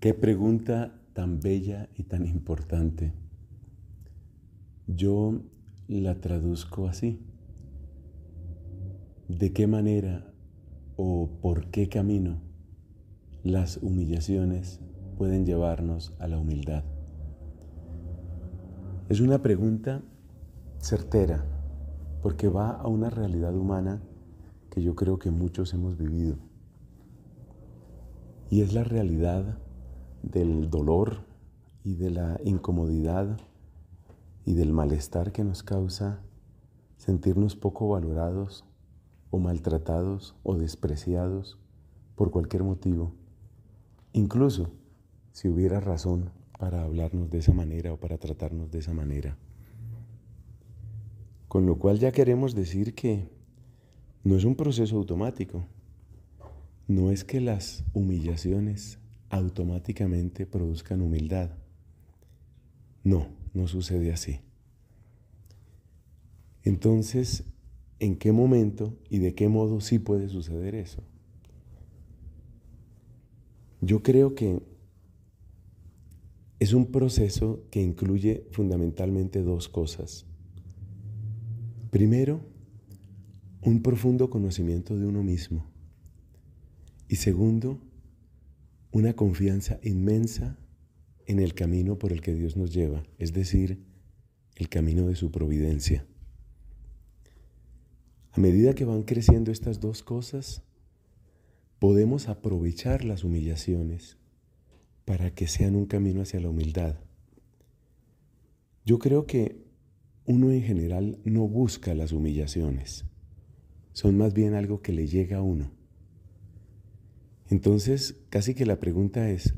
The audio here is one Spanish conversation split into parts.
Qué pregunta tan bella y tan importante. Yo la traduzco así. ¿De qué manera o por qué camino las humillaciones pueden llevarnos a la humildad? Es una pregunta certera porque va a una realidad humana que yo creo que muchos hemos vivido. Y es la realidad del dolor y de la incomodidad y del malestar que nos causa sentirnos poco valorados o maltratados o despreciados por cualquier motivo, incluso si hubiera razón para hablarnos de esa manera o para tratarnos de esa manera. Con lo cual ya queremos decir que no es un proceso automático, no es que las humillaciones automáticamente produzcan humildad. No, no sucede así. Entonces, ¿en qué momento y de qué modo sí puede suceder eso? Yo creo que es un proceso que incluye fundamentalmente dos cosas. Primero, un profundo conocimiento de uno mismo. Y segundo, una confianza inmensa en el camino por el que Dios nos lleva, es decir, el camino de su providencia. A medida que van creciendo estas dos cosas, podemos aprovechar las humillaciones para que sean un camino hacia la humildad. Yo creo que uno en general no busca las humillaciones, son más bien algo que le llega a uno. Entonces, casi que la pregunta es,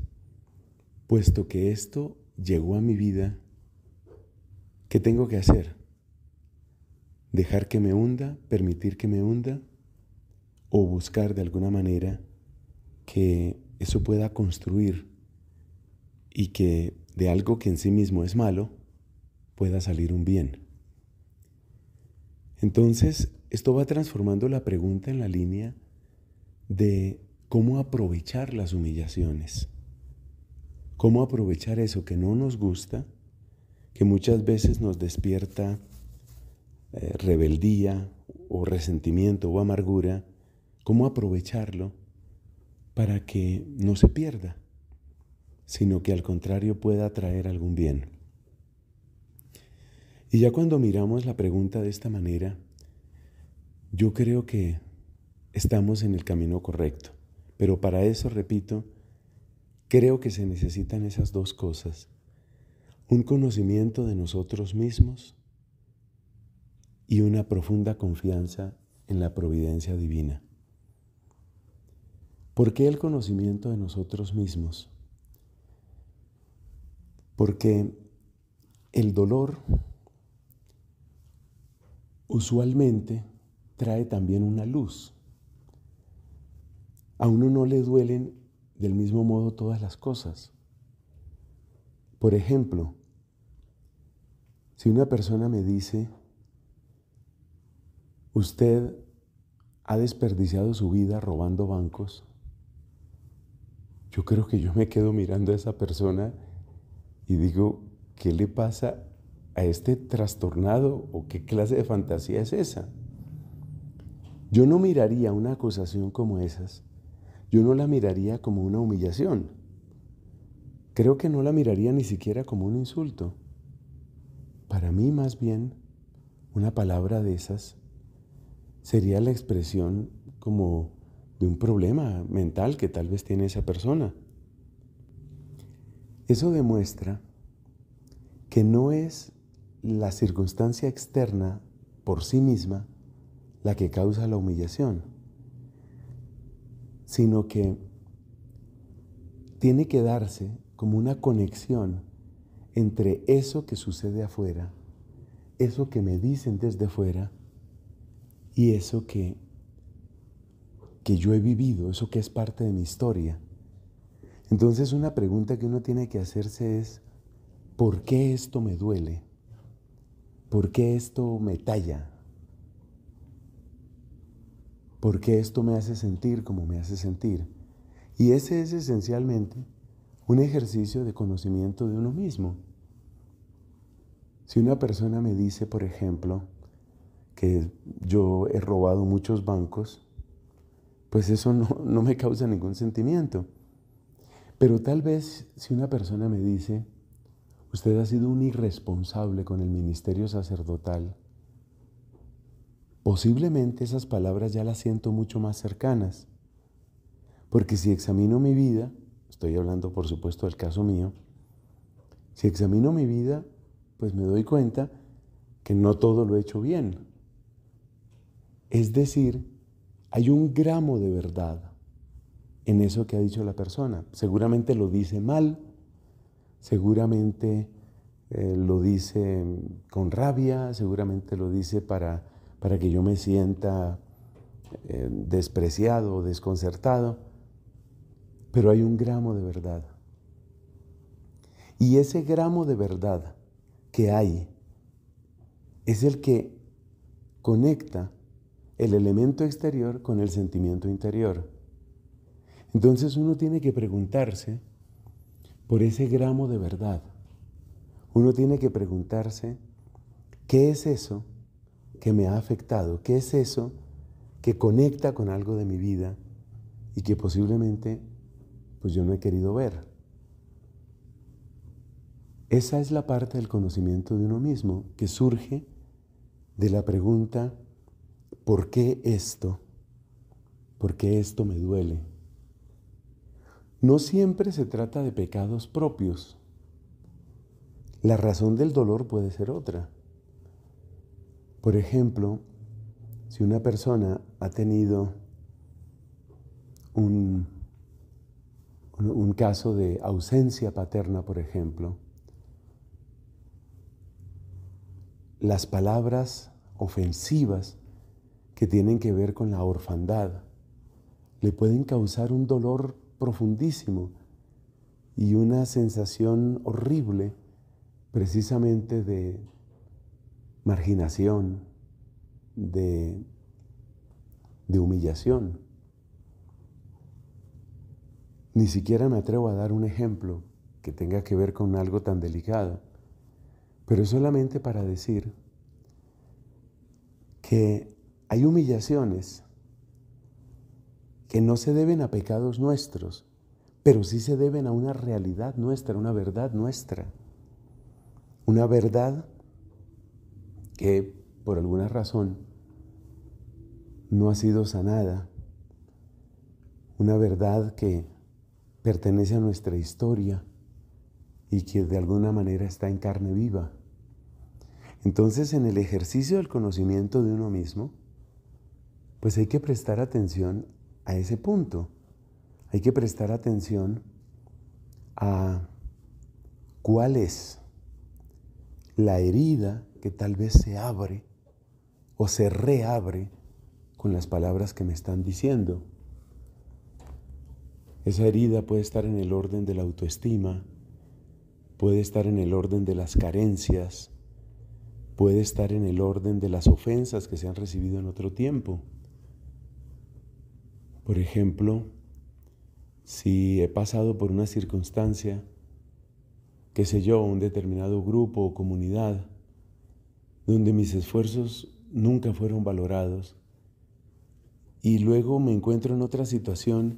puesto que esto llegó a mi vida, ¿qué tengo que hacer? ¿Dejar que me hunda? ¿Permitir que me hunda? ¿O buscar de alguna manera que eso pueda construir y que de algo que en sí mismo es malo pueda salir un bien? Entonces, esto va transformando la pregunta en la línea de cómo aprovechar las humillaciones, cómo aprovechar eso que no nos gusta, que muchas veces nos despierta eh, rebeldía o resentimiento o amargura, cómo aprovecharlo para que no se pierda, sino que al contrario pueda traer algún bien. Y ya cuando miramos la pregunta de esta manera, yo creo que estamos en el camino correcto. Pero para eso, repito, creo que se necesitan esas dos cosas. Un conocimiento de nosotros mismos y una profunda confianza en la providencia divina. ¿Por qué el conocimiento de nosotros mismos? Porque el dolor usualmente trae también una luz. A uno no le duelen del mismo modo todas las cosas. Por ejemplo, si una persona me dice, usted ha desperdiciado su vida robando bancos, yo creo que yo me quedo mirando a esa persona y digo, ¿qué le pasa a este trastornado o qué clase de fantasía es esa? Yo no miraría una acusación como esas yo no la miraría como una humillación. Creo que no la miraría ni siquiera como un insulto. Para mí más bien, una palabra de esas sería la expresión como de un problema mental que tal vez tiene esa persona. Eso demuestra que no es la circunstancia externa por sí misma la que causa la humillación sino que tiene que darse como una conexión entre eso que sucede afuera, eso que me dicen desde fuera y eso que, que yo he vivido, eso que es parte de mi historia. Entonces una pregunta que uno tiene que hacerse es, ¿por qué esto me duele? ¿Por qué esto me talla? ¿Por qué esto me hace sentir como me hace sentir? Y ese es esencialmente un ejercicio de conocimiento de uno mismo. Si una persona me dice, por ejemplo, que yo he robado muchos bancos, pues eso no, no, me causa ningún sentimiento. Pero tal vez si una persona me dice, usted ha sido un irresponsable con el ministerio sacerdotal, Posiblemente esas palabras ya las siento mucho más cercanas, porque si examino mi vida, estoy hablando por supuesto del caso mío, si examino mi vida, pues me doy cuenta que no todo lo he hecho bien. Es decir, hay un gramo de verdad en eso que ha dicho la persona. Seguramente lo dice mal, seguramente eh, lo dice con rabia, seguramente lo dice para para que yo me sienta eh, despreciado o desconcertado, pero hay un gramo de verdad. Y ese gramo de verdad que hay es el que conecta el elemento exterior con el sentimiento interior. Entonces uno tiene que preguntarse por ese gramo de verdad. Uno tiene que preguntarse, ¿qué es eso que me ha afectado? ¿Qué es eso que conecta con algo de mi vida y que posiblemente pues yo no he querido ver? Esa es la parte del conocimiento de uno mismo que surge de la pregunta, ¿por qué esto? ¿Por qué esto me duele? No siempre se trata de pecados propios. La razón del dolor puede ser otra. Por ejemplo, si una persona ha tenido un, un caso de ausencia paterna, por ejemplo, las palabras ofensivas que tienen que ver con la orfandad le pueden causar un dolor profundísimo y una sensación horrible precisamente de marginación, de, humillación. Ni siquiera me atrevo a dar un ejemplo que tenga que ver con algo tan delicado, pero solamente para decir que hay humillaciones que no se deben a pecados nuestros, pero sí se deben a una realidad nuestra, una verdad nuestra. Una verdad que por alguna razón no ha sido sanada, una verdad que pertenece a nuestra historia y que de alguna manera está en carne viva. Entonces en el ejercicio del conocimiento de uno mismo, pues hay que prestar atención a ese punto. Hay que prestar atención a cuál es la herida que tal vez se abre o se reabre con las palabras que me están diciendo. Esa herida puede estar en el orden de la autoestima, puede estar en el orden de las carencias, puede estar en el orden de las ofensas que se han recibido en otro tiempo. Por ejemplo, si he pasado por una circunstancia, qué sé yo, un determinado grupo o comunidad, donde mis esfuerzos nunca fueron valorados. Y luego me encuentro en otra situación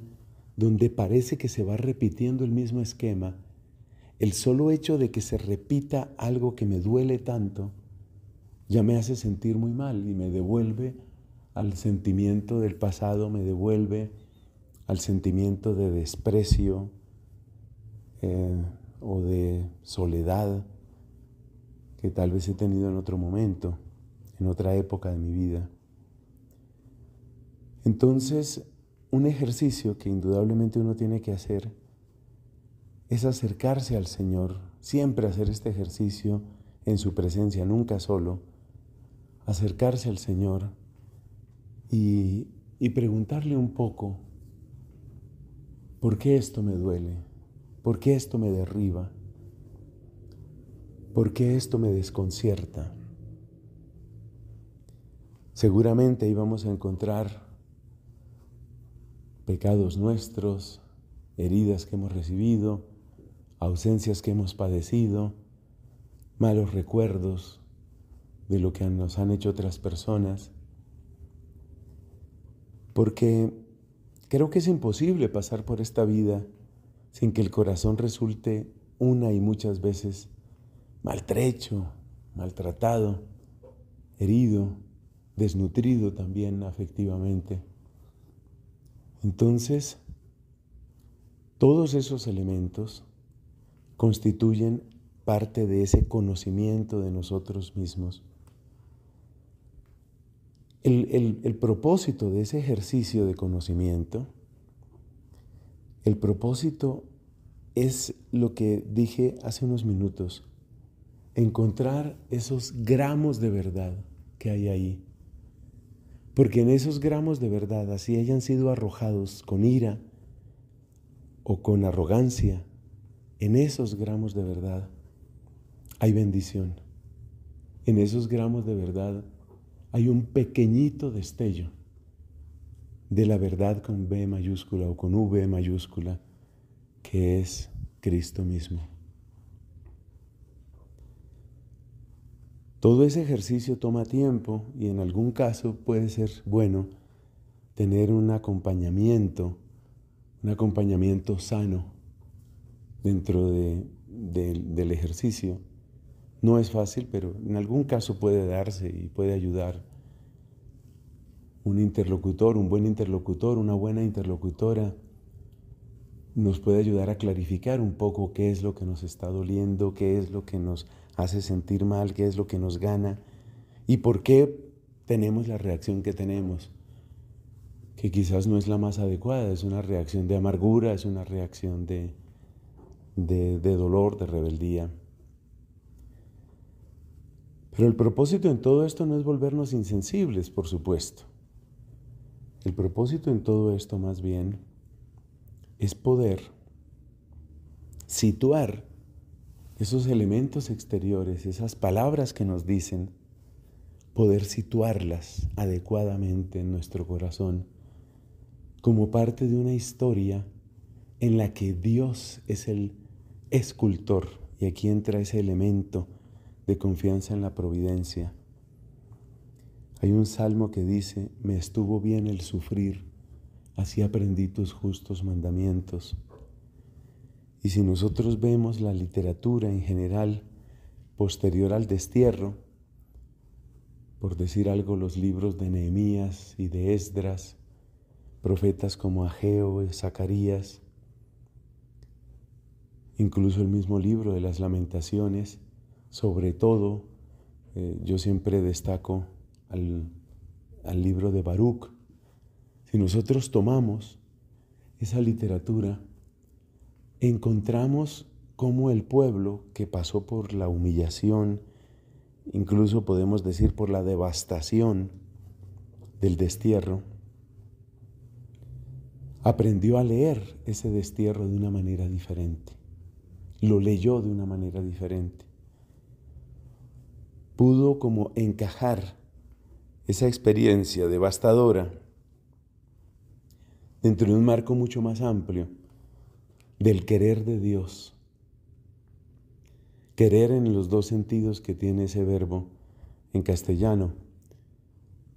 donde parece que se va repitiendo el mismo esquema. El solo hecho de que se repita algo que me duele tanto ya me hace sentir muy mal y me devuelve al sentimiento del pasado, me devuelve al sentimiento de desprecio eh, o de soledad que tal vez he tenido en otro momento, en otra época de mi vida. Entonces, un ejercicio que indudablemente uno tiene que hacer es acercarse al Señor, siempre hacer este ejercicio en su presencia, nunca solo, acercarse al Señor y, y preguntarle un poco, ¿por qué esto me duele? ¿Por qué esto me derriba? ¿Por qué esto me desconcierta? Seguramente íbamos a encontrar pecados nuestros, heridas que hemos recibido, ausencias que hemos padecido, malos recuerdos de lo que nos han hecho otras personas, porque creo que es imposible pasar por esta vida sin que el corazón resulte una y muchas veces maltrecho, maltratado, herido, desnutrido también afectivamente. Entonces, todos esos elementos constituyen parte de ese conocimiento de nosotros mismos. El, propósito de ese ejercicio de conocimiento, el propósito es lo que dije hace unos minutos, encontrar esos gramos de verdad que hay ahí. Porque en esos gramos de verdad, así hayan sido arrojados con ira o con arrogancia, en esos gramos de verdad hay bendición. En esos gramos de verdad hay un pequeñito destello de la verdad con B mayúscula o con V mayúscula, que es Cristo mismo. Todo ese ejercicio toma tiempo y en algún caso puede ser bueno tener un acompañamiento, un acompañamiento sano dentro del ejercicio. No es fácil, pero en algún caso puede darse y puede ayudar. Un interlocutor, un buen interlocutor, una buena interlocutora nos puede ayudar a clarificar un poco qué es lo que nos está doliendo, qué es lo que nos hace sentir mal, qué es lo que nos gana y por qué tenemos la reacción que tenemos, que quizás no es la más adecuada, es una reacción de amargura, es una reacción de, de dolor, de rebeldía. Pero el propósito en todo esto no es volvernos insensibles, por supuesto. El propósito en todo esto más bien es poder situar esos elementos exteriores, esas palabras que nos dicen, poder situarlas adecuadamente en nuestro corazón como parte de una historia en la que Dios es el escultor. Y aquí entra ese elemento de confianza en la providencia. Hay un salmo que dice, me estuvo bien el sufrir, así aprendí tus justos mandamientos. Y si nosotros vemos la literatura en general posterior al destierro, por decir algo, los libros de Nehemías y de Esdras, profetas como Ageo Zacarías, incluso el mismo libro de las lamentaciones, sobre todo eh, yo siempre destaco al, al libro de Baruch. Si nosotros tomamos esa literatura encontramos cómo el pueblo que pasó por la humillación, incluso podemos decir por la devastación del destierro, aprendió a leer ese destierro de una manera diferente, lo leyó de una manera diferente, pudo como encajar esa experiencia devastadora dentro de un marco mucho más amplio del querer de Dios. Querer en los dos sentidos que tiene ese verbo en castellano,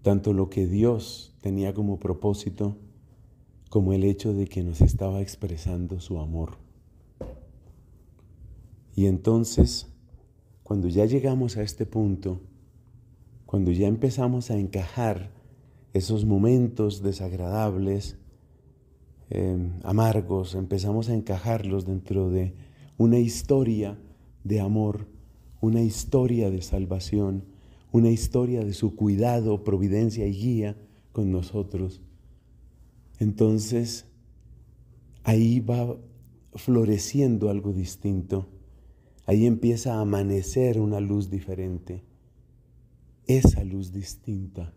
tanto lo que Dios tenía como propósito, como el hecho de que nos estaba expresando su amor. Y entonces, cuando ya llegamos a este punto, cuando ya empezamos a encajar esos momentos desagradables, Em, amargos, empezamos a encajarlos dentro de una historia de amor, una historia de salvación, una historia de su cuidado, providencia y guía con nosotros. Entonces, ahí va floreciendo algo distinto. Ahí empieza a amanecer una luz diferente. Esa luz distinta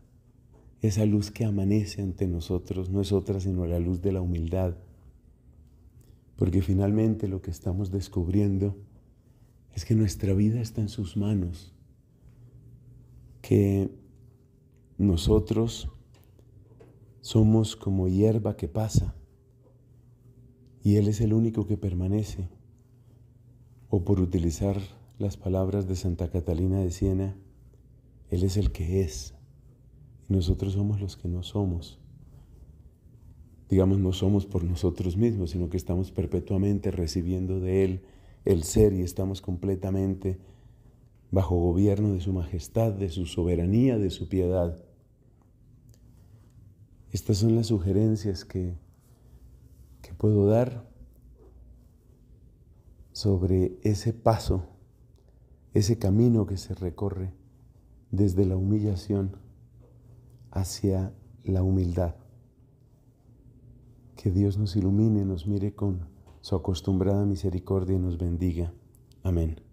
esa luz que amanece ante nosotros no es otra sino la luz de la humildad. Porque finalmente lo que estamos descubriendo es que nuestra vida está en sus manos. Que nosotros somos como hierba que pasa y Él es el único que permanece. O por utilizar las palabras de Santa Catalina de Siena, Él es el que es y nosotros somos los que no somos. Digamos, no somos por nosotros mismos, sino que estamos perpetuamente recibiendo de Él el ser y estamos completamente bajo gobierno de su majestad, de su soberanía, de su piedad. Estas son las sugerencias que, que puedo dar sobre ese paso, ese camino que se recorre desde la humillación hacia la humildad. Que Dios nos ilumine, nos mire con su acostumbrada misericordia y nos bendiga. Amén.